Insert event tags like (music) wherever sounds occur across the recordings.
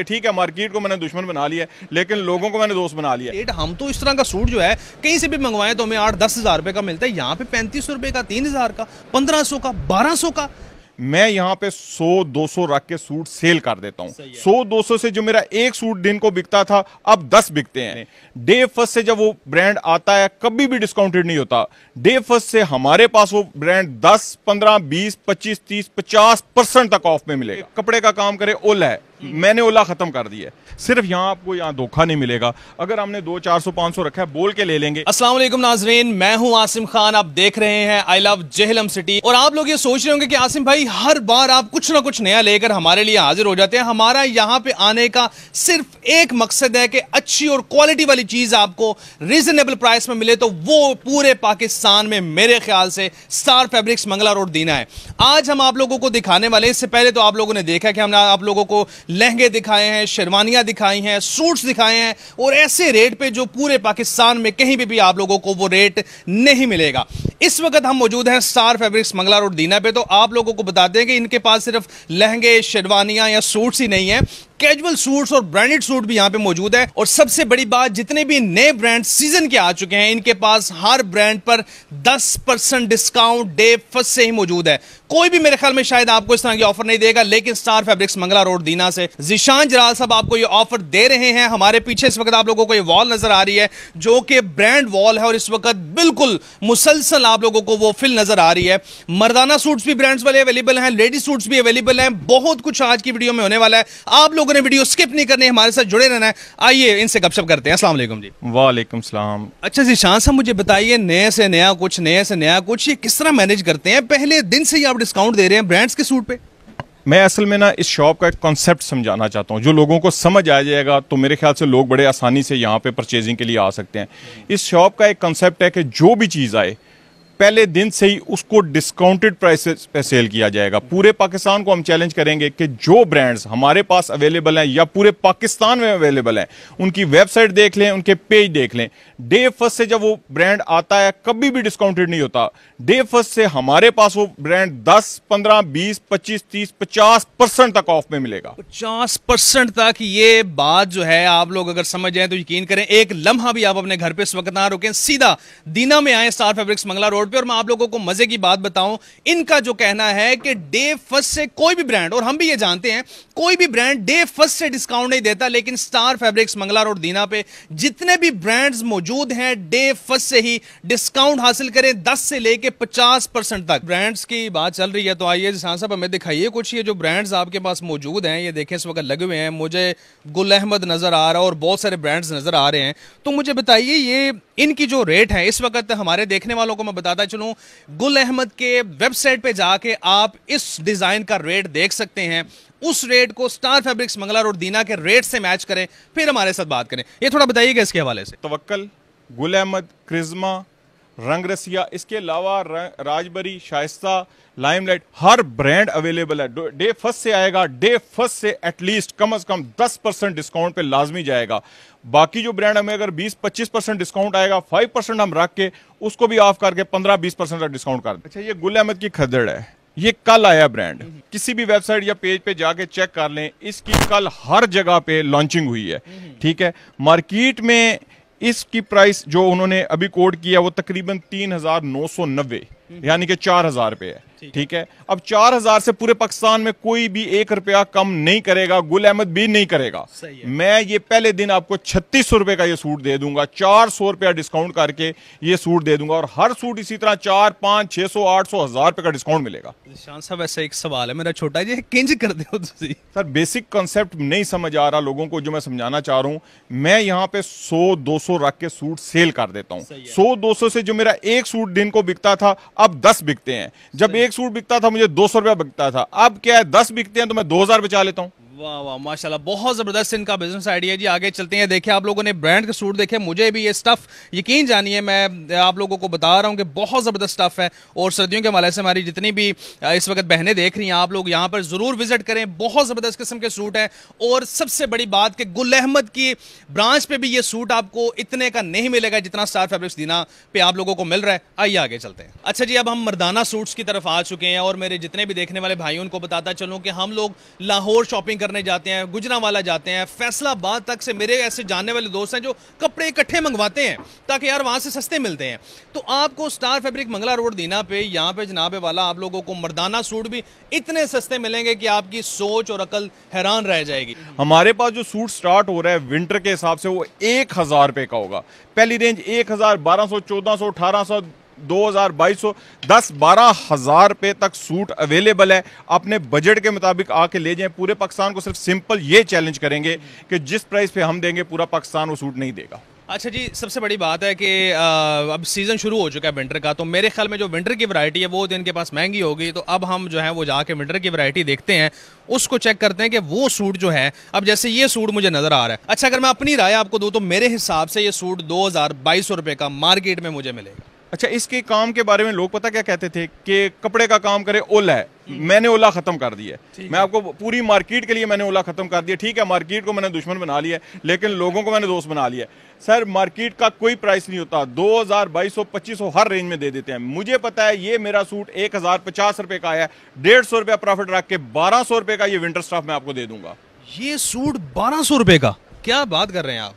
कि ठीक है मार्केट को मैंने दुश्मन बना लिया लेकिन लोगों को मैंने दोस्त बना लिया रेट हम तो इस तरह का सूट जो है कहीं से भी मंगवाएं तो हमें आठ दस हज़ार रुपये का मिलता है यहाँ पे पैंतीस सौ रुपये का तीन हज़ार का पंद्रह सौ का बारह सौ का मैं यहाँ पे 100 200 रख के सूट सेल कर देता हूँ 100 200 से जो मेरा एक सूट दिन को बिकता था अब 10 बिकते हैं डे फर्स्ट से जब वो ब्रांड आता है कभी भी डिस्काउंटेड नहीं होता डे फर्स्ट से हमारे पास वो ब्रांड 10 15 20 25 30 50 परसेंट तक ऑफ में मिलेगा कपड़े का काम करे ओल है मैंने ओला खत्म कर दी है सिर्फ यहाँ आपको यहाँ धोखा नहीं मिलेगा अगर हमने दो चार सौ पाँच सौ रखा है बोल के ले लेंगे असलम नाजरीन मैं हूँ आसिम खान आप देख रहे हैं आई लव जेहलम सिटी और आप लोग ये सोच रहे होंगे कि आसिम भाई हर बार आप कुछ ना कुछ नया लेकर हमारे लिए हाजिर हो जाते हैं हमारा यहाँ पे आने का सिर्फ एक मकसद है कि अच्छी और क्वालिटी वाली चीज आपको रिजनेबल प्राइस में मिले तो वो पूरे पाकिस्तान में मेरे ख्याल से star fabrics Mangla road Dina है आज हम आप लोगों को दिखाने वाले इससे पहले तो आप लोगों ने देखा कि हमने आप लोगों को लहंगे दिखाए हैं शेरवानियां दिखाई हैं सूट्स दिखाए हैं और ऐसे रेट पे जो पूरे पाकिस्तान में कहीं भी, भी आप लोगों को वो रेट नहीं मिलेगा इस वक्त हम मौजूद हैं स्टार फैब्रिक्स मंगला रोड दीना पे तो आप लोगों को बता दें कि इनके पास सिर्फ लहंगे शेरवानियां या सूट्स ही नहीं है कैजुअल सूट्स और ब्रांडेड सूट भी यहाँ पे मौजूद है और सबसे बड़ी बात जितने भी नए ब्रांड सीजन के आ चुके हैं इनके पास हर ब्रांड पर 10 परसेंट डिस्काउंट डे फर्स्ट से ही मौजूद है कोई भी मेरे ख्याल में शायद आपको इस तरह की ऑफर नहीं देगा लेकिन star fabrics Mangla road Dina से जिशान जलाल साहब आपको ये ऑफर दे रहे हैं हमारे पीछे इस वक्त आप लोगों को ये वॉल नजर आ रही है जो कि ब्रांड वॉल है और इस वक्त बिल्कुल मुसलसल आप लोगों को वो फिल नजर आ रही है मर्दाना सूट्स भी ब्रांड्स वाले अवेलेबल हैं लेडीज सूट्स भी अवेलेबल हैं बहुत कुछ आज की वीडियो में होने वाला है आप लोग लोगों ने वीडियो स्किप नहीं करनी हमारे साथ जुड़े रहना है आइए इनसे गपशप करते हैं असला जी वालेकुम सलाम अच्छा जी शाह साहब मुझे बताइए नए से नया कुछ नए से नया कुछ ये किस तरह मैनेज करते हैं पहले दिन से ही आप डिस्काउंट दे रहे हैं ब्रांड्स के सूट पे मैं असल में ना इस शॉप का एक कॉन्सेप्ट समझाना चाहता हूँ जो लोगों को समझ आ जाएगा तो मेरे ख्याल से लोग बड़े आसानी से यहाँ पे परचेजिंग के लिए आ सकते हैं इस शॉप का एक कॉन्सेप्ट है कि जो भी चीज़ आए पहले दिन से ही उसको डिस्काउंटेड प्राइस पे सेल किया जाएगा पूरे पाकिस्तान को हम चैलेंज करेंगे कि जो ब्रांड्स हमारे पास अवेलेबल हैं या पूरे पाकिस्तान में अवेलेबल हैं उनकी वेबसाइट देख लें उनके पेज देख लें डे फर्स्ट से जब वो ब्रांड आता है कभी भी डिस्काउंटेड नहीं होता डे फर्स्ट से हमारे पास वो ब्रांड दस पंद्रह बीस पच्चीस तीस पचास परसेंट तक ऑफ में मिलेगा पचास परसेंट तक ये बात जो है आप लोग अगर समझ जाए तो यकीन करें एक लम्हा भी आप अपने घर पर इस वक्त ना रुके सीधा दीना में आए स्टार फेब्रिक्स मंगला रोड पे और मैं आप लोगों को मजे की बात बताऊं इनका जो कहना है कि डे फर्स्ट से कोई भी ब्रांड और हम भी ये जानते हैं कोई भी ब्रांड डे फर्स्ट से डिस्काउंट नहीं देता लेकिन स्टार फैब्रिक्स मंगला रोड दीना पे जितने भी ब्रांड्स मौजूद हैं डे फर्स्ट से ही डिस्काउंट हासिल करें दस से लेके पचास तक ब्रांड्स की बात चल रही है तो आइए जहां साहब हमें दिखाइए कुछ ये जो ब्रांड्स आपके पास मौजूद हैं ये देखें इस वक्त लगे हुए हैं मुझे गुल अहमद नजर आ रहा है और बहुत सारे ब्रांड्स नजर आ रहे हैं तो मुझे बताइए ये इनकी जो रेट है इस वक्त हमारे देखने वालों को मैं बताता चलूं गुल अहमद के वेबसाइट पे जाके आप इस डिज़ाइन का रेट देख सकते हैं उस रेट को स्टार फैब्रिक्स मंगलर और दीना के रेट से मैच करें फिर हमारे साथ बात करें ये थोड़ा बताइएगा इसके हवाले से तवक्ल गुल अहमद क्रिजमा रंग रसिया इसके अलावा राजबरी शाइस्ता लाइमलाइट हर ब्रांड अवेलेबल है डे फर्स्ट से आएगा डे फर्स्ट से एटलीस्ट कम अज कम 10 परसेंट डिस्काउंट पे लाजमी जाएगा बाकी जो ब्रांड हमें अगर 20-25 परसेंट डिस्काउंट आएगा 5 परसेंट हम रख के उसको भी ऑफ करके 15-20 परसेंट का डिस्काउंट कर अच्छा ये गुल अहमद की खदड़ है ये कल आया ब्रांड किसी भी वेबसाइट या पेज पे जाके चेक कर लें इसकी कल हर जगह पे लॉन्चिंग हुई है हम्म। ठीक है मार्केट में इसकी प्राइस जो उन्होंने अभी कोड किया वो तकरीबन तीन हज़ार नौ सौ नब्बे हम्म। यानी कि चार हजार रुपये है ठीक है अब चार हजार से पूरे पाकिस्तान में कोई भी एक रुपया कम नहीं करेगा गुल अहमद भी नहीं करेगा मैं ये पहले दिन आपको छत्तीस सौ रुपए का ये सूट दे दूंगा चार सौ रुपया डिस्काउंट करके ये सूट दे दूंगा और हर सूट इसी तरह चार पांच छह सौ आठ सौ हजार रुपए का डिस्काउंट मिलेगा ऐसा एक सवाल है मेरा छोटा जी किंज कर दो सर बेसिक कॉन्सेप्ट नहीं समझ आ रहा लोगों को जो मैं समझाना चाह रहा हूँ मैं यहाँ पे सौ दो सौ रख के सूट सेल कर देता हूँ सौ दो सौ से जो मेरा एक सूट दिन को बिकता था अब दस बिकते हैं जब एक सूट बिकता था मुझे दो सौ रुपया बिकता था अब क्या है दस बिकते हैं तो मैं दो हजार बचा लेता हूं वाह वाह माशाल्लाह बहुत ज़बरदस्त इनका बिजनेस आइडिया जी आगे चलते हैं देखिए आप लोगों ने ब्रांड के सूट देखे मुझे भी ये स्टफ़ यकीन जानिए मैं आप लोगों को बता रहा हूँ कि बहुत ज़बरदस्त स्टफ़ है और सर्दियों के हवाले से हमारी जितनी भी इस वक्त बहनें देख रही हैं आप लोग यहाँ पर ज़रूर विज़िट करें बहुत ज़बरदस्त किस्म के सूट हैं और सबसे बड़ी बात कि गुल अहमद की ब्रांच पर भी ये सूट आपको इतने का नहीं मिलेगा जितना स्टार फैब्रिक्स दीना पे आप लोगों को मिल रहा है आइए आगे चलते हैं अच्छा जी अब हम मरदाना सूट्स की तरफ आ चुके हैं और मेरे जितने भी देखने वाले भाई उनको बताता चलूँ कि हम लोग लाहौर शॉपिंग कर करने जाते हैं गुजरावाला जाते हैं फैसलाबाद तक से मेरे ऐसे जानने वाले दोस्त हैं जो कपड़े इकट्ठे मंगवाते हैं ताकि यार वहाँ से सस्ते मिलते हैं तो आपको स्टार फैब्रिक मंगला रोड दीना पे यहाँ पे जनाबे वाला आप लोगों को मर्दाना सूट भी इतने सस्ते मिलेंगे कि आपकी सोच और अकल हैरान रह जाएगी हमारे पास जो सूट स्टार्ट हो रहा है विंटर के हिसाब से वो एक हज़ार रुपये का होगा पहली रेंज एक हज़ार बारह सौ चौदह सौ अठारह सौ दो हज़ार बाईस सौ दस बारह हज़ार रुपये तक सूट अवेलेबल है अपने बजट के मुताबिक आके ले जाएं पूरे पाकिस्तान को सिर्फ सिंपल ये चैलेंज करेंगे कि जिस प्राइस पे हम देंगे पूरा पाकिस्तान वो सूट नहीं देगा अच्छा जी सबसे बड़ी बात है कि आ, अब सीज़न शुरू हो चुका है विंटर का तो मेरे ख्याल में जो विंटर की वैरायटी है वो इनके पास महंगी होगी तो अब हम जो है वो जाके विंटर की वैरायटी देखते हैं उसको चेक करते हैं कि वो सूट जो है अब जैसे ये सूट मुझे नज़र आ रहा है अच्छा अगर मैं अपनी राय आपको दूँ तो मेरे हिसाब से ये सूट दो हज़ार रुपये का मार्केट में मुझे मिलेगा अच्छा इसके काम के बारे में लोग पता क्या कहते थे कि कपड़े का काम करे ओला है हम्म। मैंने ओला खत्म कर दिया है मैं आपको पूरी मार्केट के लिए मैंने ओला खत्म कर दिया ठीक है मार्केट को मैंने दुश्मन बना लिया लेकिन लोगों को मैंने दोस्त बना लिया है सर मार्केट का कोई प्राइस नहीं होता दो हजार बाईस सौ पच्चीस सौ हर रेंज में दे देते हैं मुझे पता है ये मेरा सूट एक हजार पचास रुपए का आया डेढ़ सौ रुपया प्रॉफिट रख के बारह सौ रुपए का ये विंटर स्टाफ मैं आपको दे दूंगा ये सूट बारह सौ रुपए का क्या बात कर रहे हैं आप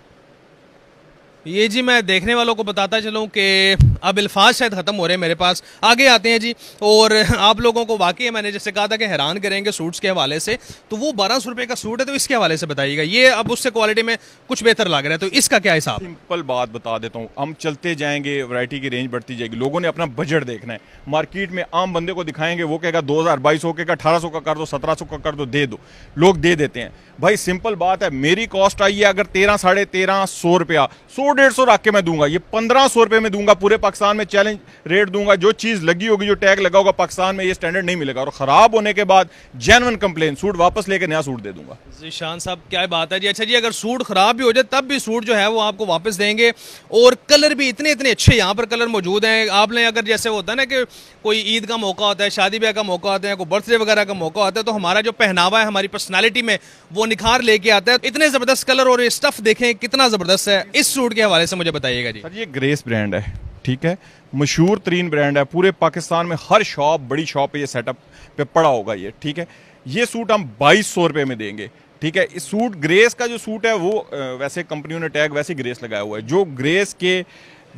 ये जी मैं देखने वालों को बताता चलूं कि अब अल्फाज शायद ख़त्म हो रहे हैं मेरे पास आगे आते हैं जी और आप लोगों को वाकई मैंने जैसे कहा था कि हैरान करेंगे सूट्स के हवाले से तो वो बारह सौ रुपये का सूट है तो इसके हवाले से बताइएगा ये अब उससे क्वालिटी में कुछ बेहतर लग रहा है तो इसका क्या हिसाब सिंपल बात बता देता हूँ हम चलते जाएंगे वरायटी की रेंज बढ़ती जाएगी लोगों ने अपना बजट देखना है मार्केट में आम बंदे को दिखाएंगे वो कहेगा दो हज़ार बाईस सौ कहेगा अठारह सौ का कर दो सत्रह सौ का कर दो दे दो लोग दे देते हैं भाई सिंपल बात है मेरी कॉस्ट आई है अगर तेरह साढ़े तेरह सौ रुपया सौ डेढ़ सौ रख के मैं दूंगा ये पंद्रह सौ रुपये में दूंगा पूरे पाकिस्तान पाकिस्तान में चैलेंज रेट दूंगा जो चीज़ लगी होगी जो टैग लगा होगा पाकिस्तान में ये स्टैंडर्ड नहीं मिलेगा और ख़राब होने के बाद जेनवन कंप्लेन सूट वापस लेके नया सूट दे दूंगा जीशान साहब क्या बात है जी अच्छा जी अगर सूट ख़राब भी हो जाए तब भी सूट जो है वो आपको वापस देंगे और कलर भी इतने इतने अच्छे यहाँ पर कलर मौजूद हैं आपने अगर जैसे होता है ना कि कोई ईद का मौका होता है शादी ब्याह का मौका होता है कोई बर्थडे वगैरह का मौका होता है तो हमारा जो पहनावा है हमारी पर्सनैलिटी में वो निखार लेके आता है इतने ज़बरदस्त कलर और स्टफ़ देखें कितना ज़बरदस्त है इस सूट के हवाले से मुझे बताइएगा जी सर ये ग्रेस ब्रांड है ठीक है मशहूर तरीन ब्रांड है पूरे पाकिस्तान में हर शॉप बड़ी शॉप पे ये सेटअप पे पड़ा होगा ये ठीक है ये सूट हम बाईस सौ रुपये में देंगे ठीक है इस सूट ग्रेस का जो सूट है वो वैसे कंपनियों ने टैग वैसे ग्रेस लगाया हुआ है जो ग्रेस के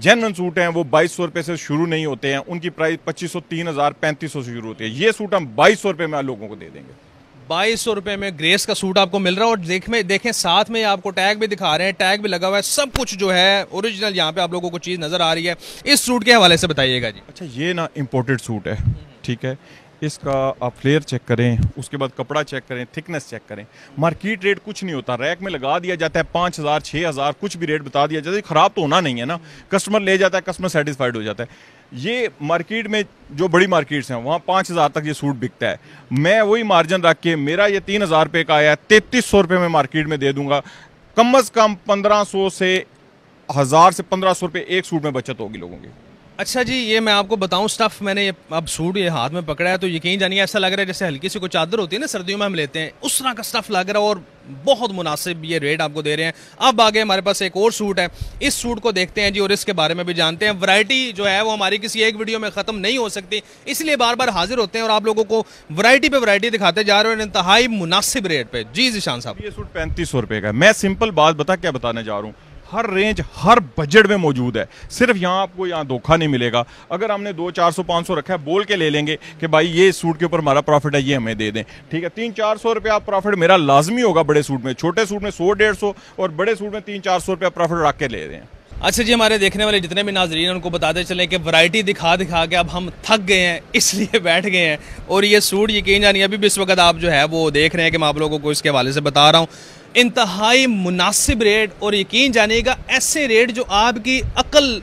जेनरल सूट हैं वो बाईस सौ रुपये से शुरू नहीं होते हैं उनकी प्राइस पच्चीस सौ तीन हज़ार पैंतीस सौ से शुरू होती है ये सूट हम बाईस सौ रुपये में लोगों को दे देंगे बाईस सौ रुपये में ग्रेस का सूट आपको मिल रहा है और देख में देखें साथ में आपको टैग भी दिखा रहे हैं टैग भी लगा हुआ है सब कुछ जो है ओरिजिनल यहाँ पे आप लोगों को चीज़ नज़र आ रही है इस सूट के हवाले से बताइएगा जी अच्छा ये ना इम्पोर्टेड सूट है ठीक है इसका आप फ्लेयर चेक करें उसके बाद कपड़ा चेक करें थिकनेस चेक करें मार्केट रेट कुछ नहीं होता रैक में लगा दिया जाता है पाँच हज़ार छः हज़ार कुछ भी रेट बता दिया जाता है ख़राब तो होना नहीं है ना कस्टमर ले जाता है कस्टमर सेटिस्फाइड हो जाता है ये मार्केट में जो बड़ी मार्केट्स हैं वहाँ पाँच हज़ार तक ये सूट बिकता है मैं वही मार्जिन रख के मेरा ये तीन हज़ार रुपये का आया है तैतीस सौ रुपये में मार्केट में दे दूंगा कम अज़ कम पंद्रह सौ से हज़ार से पंद्रह सौ रुपये एक सूट में बचत होगी लोगों की अच्छा जी ये मैं आपको बताऊं स्टफ मैंने ये अब सूट ये हाथ में पकड़ा है तो यकीन जानिए ऐसा लग रहा है जैसे हल्की सी कोई चादर होती है ना सर्दियों में हम लेते हैं उस तरह का स्टफ लग रहा है और बहुत मुनासिब ये रेट आपको दे रहे हैं अब आगे हमारे पास एक और सूट है इस सूट को देखते हैं जी और इसके बारे में भी जानते हैं वरायटी जो है वो हमारी किसी एक वीडियो में ख़त्म नहीं हो सकती इसलिए बार बार हाजिर होते हैं और आप लोगों को वरायटी पे वरायटी दिखाते जा रहे हैं इंतहाई मुनासिब रेट पे जी जीशान साहब ये सूट पैंतीस सौ का मैं सिंपल बात बता क्या बताने जा रहा हूँ हर रेंज हर बजट में मौजूद है सिर्फ यहाँ आपको यहाँ धोखा नहीं मिलेगा अगर हमने दो चार सौ पाँच सौ रखा है बोल के ले लेंगे कि भाई ये सूट के ऊपर हमारा प्रॉफिट है ये हमें दे दें ठीक है तीन चार सौ रुपया प्रॉफिट मेरा लाजमी होगा बड़े सूट में छोटे सूट में सौ डेढ़ सौ और बड़े सूट में तीन चार सौ रुपया प्रॉफिट रख के ले दें अच्छा जी हमारे देखने वाले जितने भी नाजरीन उनको बताते चलें कि वैरायटी दिखा दिखा के अब हम थक गए हैं (laughs) इसलिए बैठ गए हैं और ये सूट यकीन जानिए अभी भी इस वक्त आप जो है वो देख रहे हैं कि मैं आप लोगों को इसके हवाले से बता रहा हूँ इंतहाई मुनासिब रेट और यकीन जानिएगा ऐसे रेट जो आपकी अकल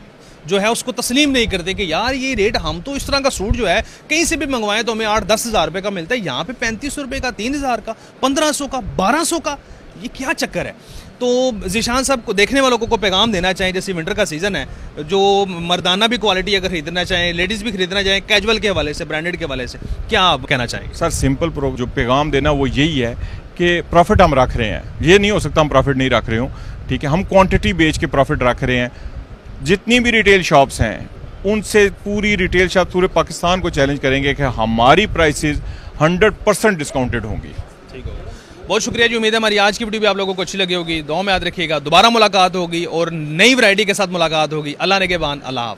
जो है उसको तस्लीम नहीं करते कि यार ये रेट हम तो इस तरह का सूट जो है कहीं से भी मंगवाएं तो हमें आठ दस हज़ार रुपये का मिलता है यहाँ पे पैंतीस सौ रुपये का तीन हज़ार का पंद्रह सौ का बारह सौ का ये क्या चक्कर है तो जिशान साहब को देखने वालों को, को पैगाम देना चाहें जैसे विंटर का सीज़न है जो मर्दाना भी क्वालिटी अगर खरीदना चाहें लेडीज़ भी खरीदना चाहें कैजुअल के हवाले से ब्रांडेड के हवाले से क्या आप कहना चाहेंगे सर सिंपल जो पैगाम देना वो यही है कि प्रॉफिट हम रख रहे हैं ये नहीं हो सकता हम प्रॉफिट नहीं रख रहे हो ठीक है हम क्वान्टिटी बेच के प्रॉफिट रख रहे हैं जितनी भी रिटेल शॉप्स हैं उनसे पूरी रिटेल शॉप पूरे पाकिस्तान को चैलेंज करेंगे कि हमारी प्राइसेस 100 परसेंट डिस्काउंटेड होंगी ठीक है बहुत शुक्रिया जी उम्मीद है हमारी आज की वीडियो भी आप लोगों को अच्छी लगी होगी दो में याद रखिएगा दोबारा मुलाकात होगी और नई वैरायटी के साथ मुलाकात होगी अल्लाह ने के बान अल्लाह